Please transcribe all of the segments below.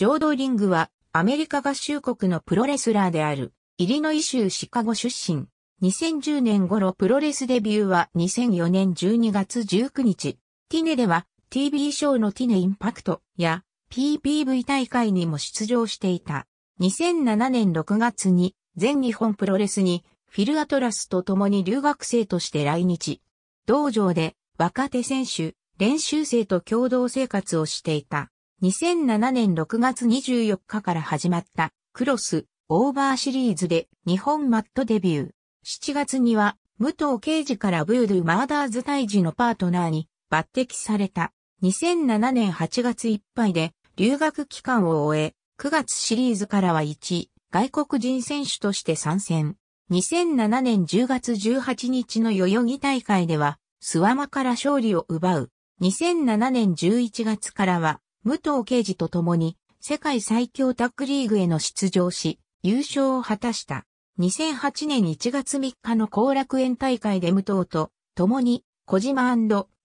ジョード・リングは、アメリカ合衆国のプロレスラーである、イリノイ州シカゴ出身。2010年頃プロレスデビューは2004年12月19日。ティネでは TV ショーのティネインパクトや PPV 大会にも出場していた。2007年6月に全日本プロレスにフィルアトラスと共に留学生として来日。道場で若手選手、練習生と共同生活をしていた。2007年6月24日から始まったクロスオーバーシリーズで日本マットデビュー。7月には武藤刑事からブードゥマーダーズ退治のパートナーに抜擢された。2007年8月いっぱいで留学期間を終え、9月シリーズからは1外国人選手として参戦。2007年10月18日の代々木大会では、スワマから勝利を奪う。2007年11月からは、武藤刑事と共に世界最強タッグリーグへの出場し、優勝を果たした。2008年1月3日の後楽園大会で武藤と共に小島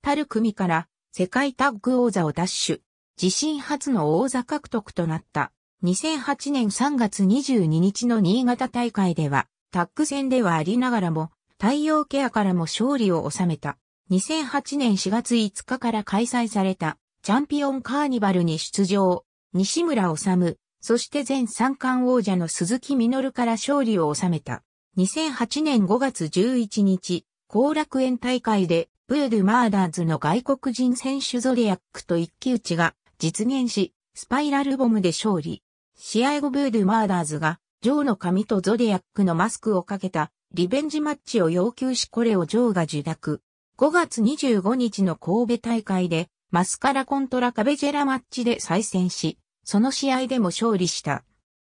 タル組から世界タッグ王座を奪取。自身初の王座獲得となった。2008年3月22日の新潟大会では、タッグ戦ではありながらも、太陽ケアからも勝利を収めた。2008年4月5日から開催されたチャンピオンカーニバルに出場、西村治、そして全三冠王者の鈴木みのるから勝利を収めた。2008年5月11日、後楽園大会で、ブードゥマーダーズの外国人選手ゾリアックと一騎打ちが実現し、スパイラルボムで勝利。試合後ブードゥマーダーズが、ジョーの髪とゾディアックのマスクをかけたリベンジマッチを要求しこれをジョーが受諾。5月25日の神戸大会でマスカラコントラカベジェラマッチで再戦し、その試合でも勝利した。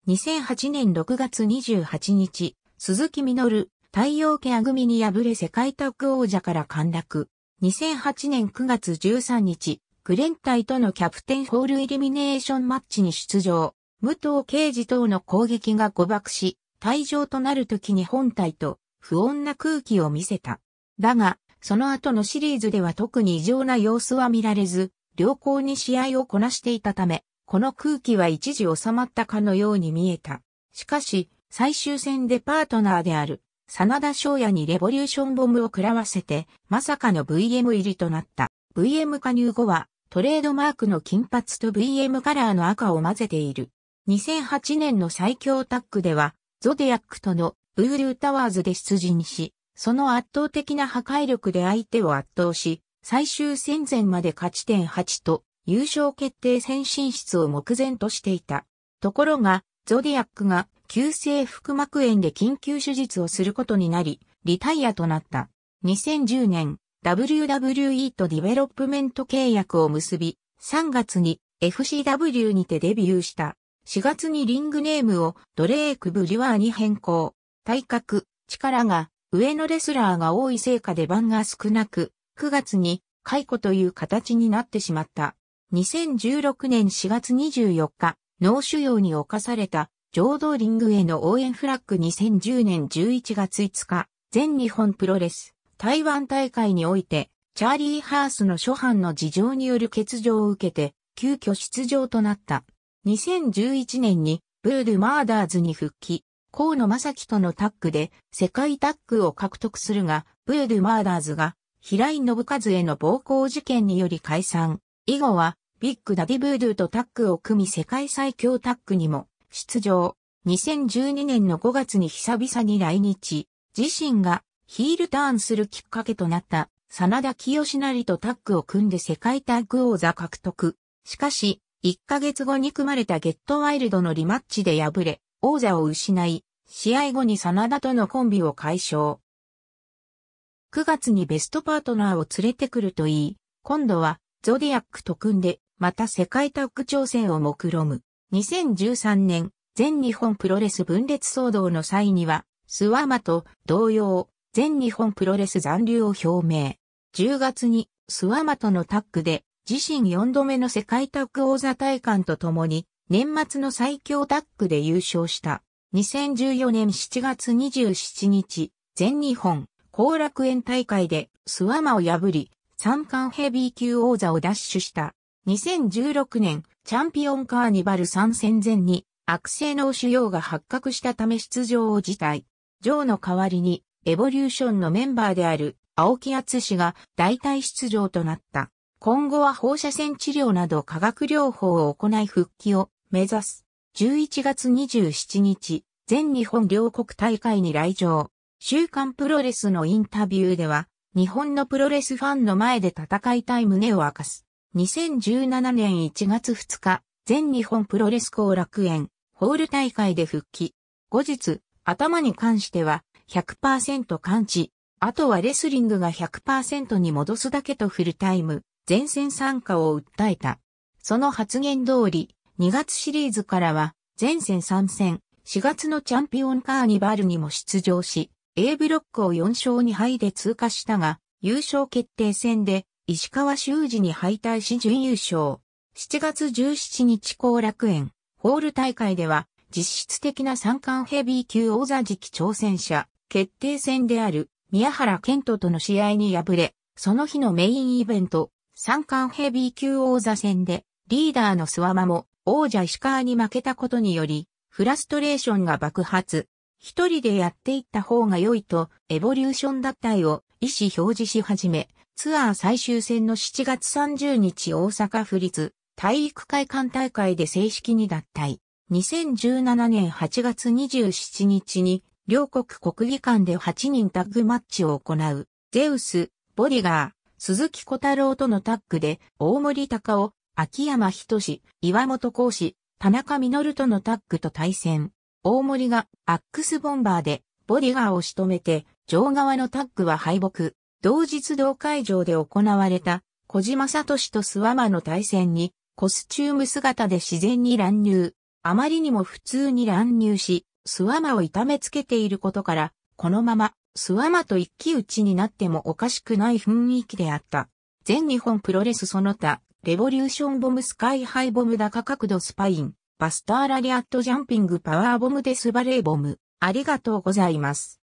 2008年6月28日、鈴木みのる、太陽系アグミに敗れ世界タッグ王者から陥落。2008年9月13日、グレン隊とのキャプテンホールイルミネーションマッチに出場。武藤刑事等の攻撃が誤爆し、退場となる時に本体と不穏な空気を見せた。だが、その後のシリーズでは特に異常な様子は見られず、良好に試合をこなしていたため、この空気は一時収まったかのように見えた。しかし、最終戦でパートナーである、真田翔也にレボリューションボムを食らわせて、まさかの VM 入りとなった。VM 加入後は、トレードマークの金髪と VM カラーの赤を混ぜている。2008年の最強タッグでは、ゾディアックとのブールータワーズで出陣し、その圧倒的な破壊力で相手を圧倒し、最終戦前まで勝ち点8と優勝決定戦進出を目前としていた。ところが、ゾディアックが急性腹膜炎で緊急手術をすることになり、リタイアとなった。2010年、WWE とディベロップメント契約を結び、3月に FCW にてデビューした。4月にリングネームをドレーク・ブリュワーに変更。体格、力が上のレスラーが多いせいか出番が少なく、9月に解雇という形になってしまった。2016年4月24日、脳腫瘍に侵された、浄土リングへの応援フラッグ2010年11月5日、全日本プロレス、台湾大会において、チャーリー・ハースの初般の事情による欠場を受けて、急遽出場となった。2011年に、ブール・マーダーズに復帰。河野正樹とのタッグで世界タッグを獲得するが、ブエル・マーダーズが平井信和への暴行事件により解散。以後はビッグダディブードゥとタッグを組み世界最強タッグにも出場。2012年の5月に久々に来日。自身がヒールターンするきっかけとなった真田清成とタッグを組んで世界タッグ王座獲得。しかし、1ヶ月後に組まれたゲットワイルドのリマッチで敗れ、王座を失い、試合後に真田とのコンビを解消。9月にベストパートナーを連れてくるといい、今度はゾディアックと組んで、また世界タッグ挑戦を目論む。2013年、全日本プロレス分裂騒動の際には、スワマと同様、全日本プロレス残留を表明。10月にスワマとのタッグで、自身4度目の世界タッグ王座体感と共に、年末の最強タッグで優勝した。2014年7月27日、全日本、後楽園大会で、スワマを破り、三冠ヘビー級王座を奪取した。2016年、チャンピオンカーニバル参戦前に、悪性脳腫瘍が発覚したため出場を辞退。ジョーの代わりに、エボリューションのメンバーである、青木厚氏が代替出場となった。今後は放射線治療など化学療法を行い復帰を目指す。11月27日、全日本両国大会に来場。週刊プロレスのインタビューでは、日本のプロレスファンの前で戦いたい胸を明かす。2017年1月2日、全日本プロレス後楽園、ホール大会で復帰。後日、頭に関しては100%完治。あとはレスリングが100%に戻すだけとフルタイム、前線参加を訴えた。その発言通り、2月シリーズからは、前戦3戦、4月のチャンピオンカーニバルにも出場し、A ブロックを4勝2敗で通過したが、優勝決定戦で石川修司に敗退し準優勝。7月17日後楽園、ホール大会では、実質的な三冠ヘビー級王座時期挑戦者、決定戦である宮原健人との試合に敗れ、その日のメインイベント、三冠ヘビー級王座戦で、リーダーの諏訪間も王者石川に負けたことにより、フラストレーションが爆発。一人でやっていった方が良いと、エボリューション脱退を意思表示し始め、ツアー最終戦の7月30日大阪府立体育会館大会で正式に脱退。2017年8月27日に、両国国技館で8人タッグマッチを行う、ゼウス、ボディガー、鈴木小太郎とのタッグで、大森隆夫、秋山仁、岩本孝師、田中実とのタッグと対戦。大森がアックスボンバーでボディガーを仕留めて、上側のタッグは敗北。同日同会場で行われた小島聡と諏訪間の対戦にコスチューム姿で自然に乱入。あまりにも普通に乱入し、諏訪間を痛めつけていることから、このまま諏訪間と一騎打ちになってもおかしくない雰囲気であった。全日本プロレスその他、レボリューションボムスカイハイボム高角度スパイン、バスターラリアットジャンピングパワーボムデスバレーボム。ありがとうございます。